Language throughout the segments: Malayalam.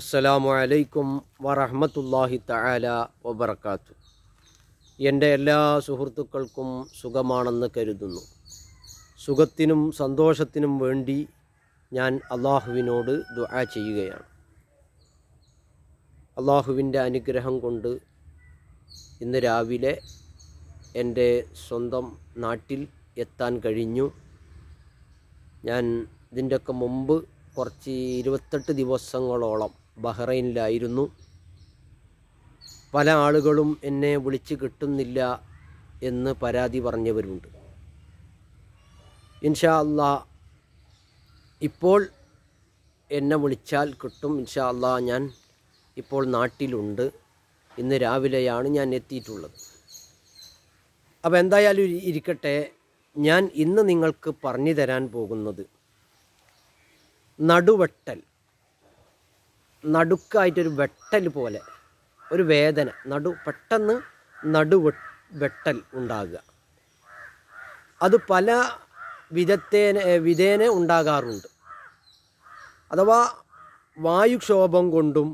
അസ്സലാമു അലൈക്കും വറഹമത്തല്ലാഹി തആല വബർക്കാത്തു എൻ്റെ എല്ലാ സുഹൃത്തുക്കൾക്കും സുഖമാണെന്ന് കരുതുന്നു സുഖത്തിനും സന്തോഷത്തിനും വേണ്ടി ഞാൻ അള്ളാഹുവിനോട് ദുആ ചെയ്യുകയാണ് അള്ളാഹുവിൻ്റെ അനുഗ്രഹം കൊണ്ട് ഇന്ന് രാവിലെ എൻ്റെ സ്വന്തം നാട്ടിൽ എത്താൻ കഴിഞ്ഞു ഞാൻ ഇതിൻ്റെയൊക്കെ മുമ്പ് കുറച്ച് ഇരുപത്തെട്ട് ദിവസങ്ങളോളം ബഹ്റൈനിലായിരുന്നു പല ആളുകളും എന്നെ വിളിച്ച് കിട്ടുന്നില്ല എന്ന് പരാതി പറഞ്ഞവരുണ്ട് ഇൻഷാ അല്ലാ ഇപ്പോൾ എന്നെ വിളിച്ചാൽ കിട്ടും ഇൻഷാ അല്ലാ ഞാൻ ഇപ്പോൾ നാട്ടിലുണ്ട് ഇന്ന് രാവിലെയാണ് ഞാൻ എത്തിയിട്ടുള്ളത് അപ്പോൾ എന്തായാലും ഇരിക്കട്ടെ ഞാൻ ഇന്ന് നിങ്ങൾക്ക് പറഞ്ഞു തരാൻ പോകുന്നത് നടുവെട്ടൽ നടുക്കായിട്ടൊരു വെട്ടൽ പോലെ ഒരു വേദന നടു പെട്ടെന്ന് നടു വെട്ടൽ ഉണ്ടാകുക അത് പല വിധത്തേന വിധേന ഉണ്ടാകാറുണ്ട് അഥവാ വായുക്ഷോഭം കൊണ്ടും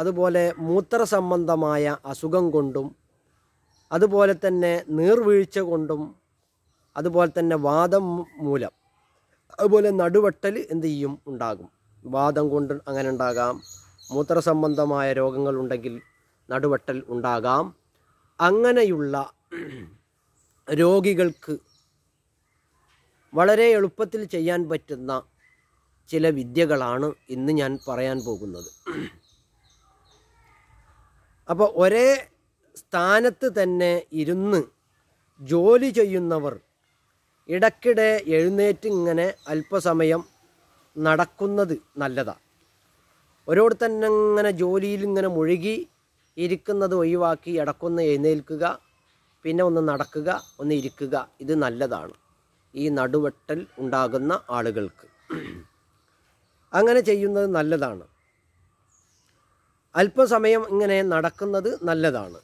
അതുപോലെ മൂത്ര സംബന്ധമായ അസുഖം കൊണ്ടും അതുപോലെ തന്നെ നീർവീഴ്ച കൊണ്ടും അതുപോലെ തന്നെ വാദം മൂലം അതുപോലെ നടുവെട്ടൽ എന്ത് ചെയ്യും ഉണ്ടാകും വാദം കൊണ്ട് അങ്ങനെ ഉണ്ടാകാം മൂത്രസംബന്ധമായ രോഗങ്ങളുണ്ടെങ്കിൽ നടുവട്ടൽ ഉണ്ടാകാം അങ്ങനെയുള്ള രോഗികൾക്ക് വളരെ എളുപ്പത്തിൽ ചെയ്യാൻ പറ്റുന്ന ചില വിദ്യകളാണ് ഇന്ന് ഞാൻ പറയാൻ പോകുന്നത് അപ്പോൾ ഒരേ സ്ഥാനത്ത് തന്നെ ഇരുന്ന് ജോലി ചെയ്യുന്നവർ ഇടയ്ക്കിടെ എഴുന്നേറ്റ് ഇങ്ങനെ അല്പസമയം നടക്കുന്നത് നല്ലതാണ് ഒരോട് തന്നെ ഇങ്ങനെ ജോലിയിൽ ഇങ്ങനെ മുഴുകി ഇരിക്കുന്നത് ഒഴിവാക്കി ഇടക്കൊന്ന് എഴുന്നേൽക്കുക പിന്നെ ഒന്ന് നടക്കുക ഒന്ന് ഇരിക്കുക ഇത് നല്ലതാണ് ഈ നടുവെട്ടൽ ഉണ്ടാകുന്ന ആളുകൾക്ക് അങ്ങനെ ചെയ്യുന്നത് നല്ലതാണ് അല്പസമയം ഇങ്ങനെ നടക്കുന്നത് നല്ലതാണ്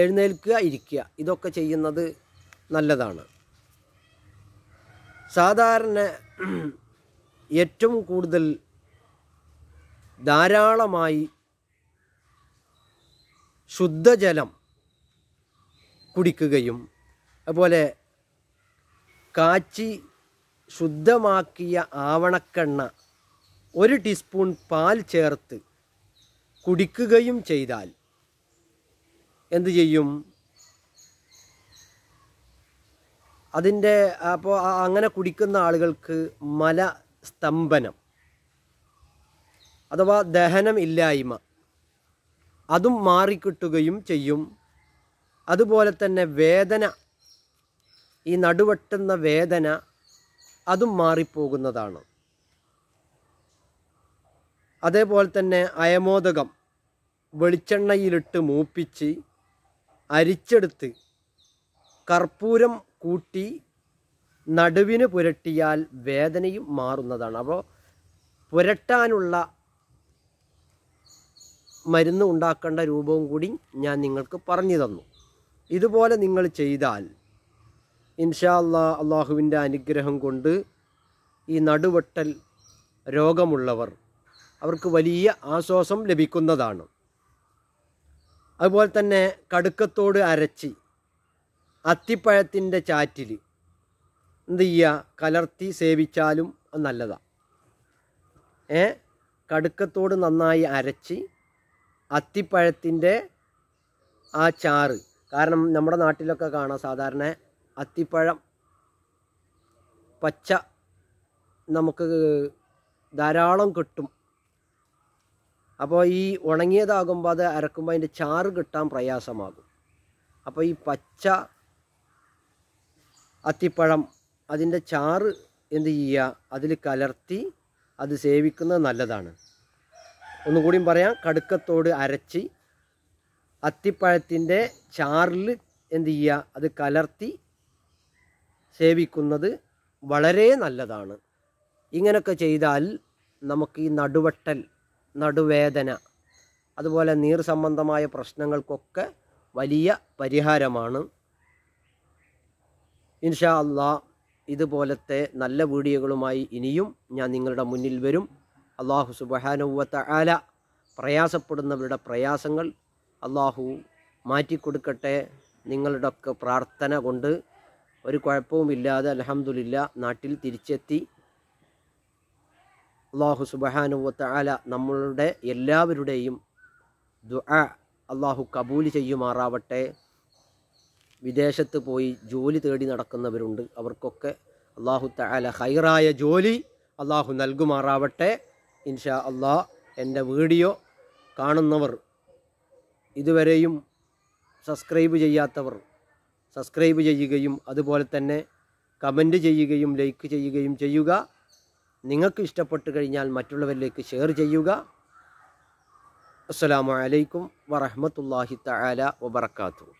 എഴുന്നേൽക്കുക ഇരിക്കുക ഇതൊക്കെ ചെയ്യുന്നത് നല്ലതാണ് സാധാരണ ഏറ്റവും കൂടുതൽ ധാരാളമായി ശുദ്ധജലം കുടിക്കുകയും അതുപോലെ കാച്ചി ശുദ്ധമാക്കിയ ആവണക്കെണ്ണ ഒരു ടീസ്പൂൺ പാൽ ചേർത്ത് കുടിക്കുകയും ചെയ്താൽ എന്തു ചെയ്യും അതിൻ്റെ അപ്പോൾ അങ്ങനെ കുടിക്കുന്ന ആളുകൾക്ക് മല സ്തംഭനം അഥവാ ദഹനം ഇല്ലായ്മ അതും മാറിക്കിട്ടുകയും ചെയ്യും അതുപോലെ തന്നെ വേദന ഈ നടുവെട്ടുന്ന വേദന അതും മാറിപ്പോകുന്നതാണ് അതേപോലെ തന്നെ അയമോദകം വെളിച്ചെണ്ണയിലിട്ട് മൂപ്പിച്ച് അരിച്ചെടുത്ത് കർപ്പൂരം കൂട്ടി നടുവിന് പുരട്ടിയാൽ വേദനയും മാറുന്നതാണ് അപ്പോൾ പുരട്ടാനുള്ള മരുന്ന് ഉണ്ടാക്കേണ്ട രൂപവും കൂടി ഞാൻ നിങ്ങൾക്ക് പറഞ്ഞു തന്നു ഇതുപോലെ നിങ്ങൾ ചെയ്താൽ ഇൻഷാ അല്ലാ അള്ളാഹുവിൻ്റെ അനുഗ്രഹം കൊണ്ട് ഈ നടുവെട്ടൽ രോഗമുള്ളവർ അവർക്ക് വലിയ ആശ്വാസം ലഭിക്കുന്നതാണ് അതുപോലെ തന്നെ കടുക്കത്തോട് അരച്ച് അത്തിപ്പഴത്തിൻ്റെ ചാറ്റിൽ എന്ത് ചെയ്യുക കലർത്തി സേവിച്ചാലും നല്ലതാണ് ഏ കടുക്കത്തോട് നന്നായി അരച്ച് അത്തിപ്പഴത്തിൻ്റെ ആ ചാറ് കാരണം നമ്മുടെ നാട്ടിലൊക്കെ കാണാം സാധാരണ അത്തിപ്പഴം പച്ച നമുക്ക് ധാരാളം കിട്ടും അപ്പോൾ ഈ ഉണങ്ങിയതാകുമ്പോൾ അത് അരക്കുമ്പോൾ അതിൻ്റെ ചാറ് കിട്ടാൻ പ്രയാസമാകും അപ്പോൾ ഈ പച്ച അത്തിപ്പഴം അതിൻ്റെ ചാറ് എന്ത് ചെയ്യുക അതിൽ കലർത്തി അത് സേവിക്കുന്നത് നല്ലതാണ് ഒന്നുകൂടിയും പറയാം കടുക്കത്തോട് അരച്ച് അത്തിപ്പഴത്തിൻ്റെ ചാറിൽ എന്ത് ചെയ്യുക അത് കലർത്തി സേവിക്കുന്നത് വളരെ നല്ലതാണ് ഇങ്ങനെയൊക്കെ ചെയ്താൽ നമുക്ക് ഈ നടുവട്ടൽ നടുവേദന അതുപോലെ നീർ സംബന്ധമായ പ്രശ്നങ്ങൾക്കൊക്കെ വലിയ പരിഹാരമാണ് ഇൻഷാ അള്ളാ ഇതുപോലത്തെ നല്ല വീഡിയോകളുമായി ഇനിയും ഞാൻ നിങ്ങളുടെ മുന്നിൽ വരും അള്ളാഹു സുബഹാനുവത്ത ആല പ്രയാസപ്പെടുന്നവരുടെ പ്രയാസങ്ങൾ അള്ളാഹു മാറ്റിക്കൊടുക്കട്ടെ നിങ്ങളുടെയൊക്കെ പ്രാർത്ഥന കൊണ്ട് ഒരു കുഴപ്പവുമില്ലാതെ അലഹമുല്ല നാട്ടിൽ തിരിച്ചെത്തി അള്ളാഹു സുബഹാനുവത്ത ആല നമ്മളുടെ എല്ലാവരുടെയും ദുആ അള്ളാഹു കബൂൽ ചെയ്യുമാറാവട്ടെ വിദേശത്ത് പോയി ജോലി തേടി നടക്കുന്നവരുണ്ട് അവർക്കൊക്കെ അള്ളാഹു തആല ഹൈറായ ജോലി അള്ളാഹു നൽകുമാറാവട്ടെ ഇൻഷാ അള്ളാ എൻ്റെ വീഡിയോ കാണുന്നവർ ഇതുവരെയും സബ്സ്ക്രൈബ് ചെയ്യാത്തവർ സബ്സ്ക്രൈബ് ചെയ്യുകയും അതുപോലെ തന്നെ കമൻറ്റ് ചെയ്യുകയും ലൈക്ക് ചെയ്യുകയും ചെയ്യുക നിങ്ങൾക്ക് ഇഷ്ടപ്പെട്ട് കഴിഞ്ഞാൽ മറ്റുള്ളവരിലേക്ക് ഷെയർ ചെയ്യുക അസ്സാം വലൈക്കും വറഹമത്തല്ലാഹി തആല വബർക്കാത്തു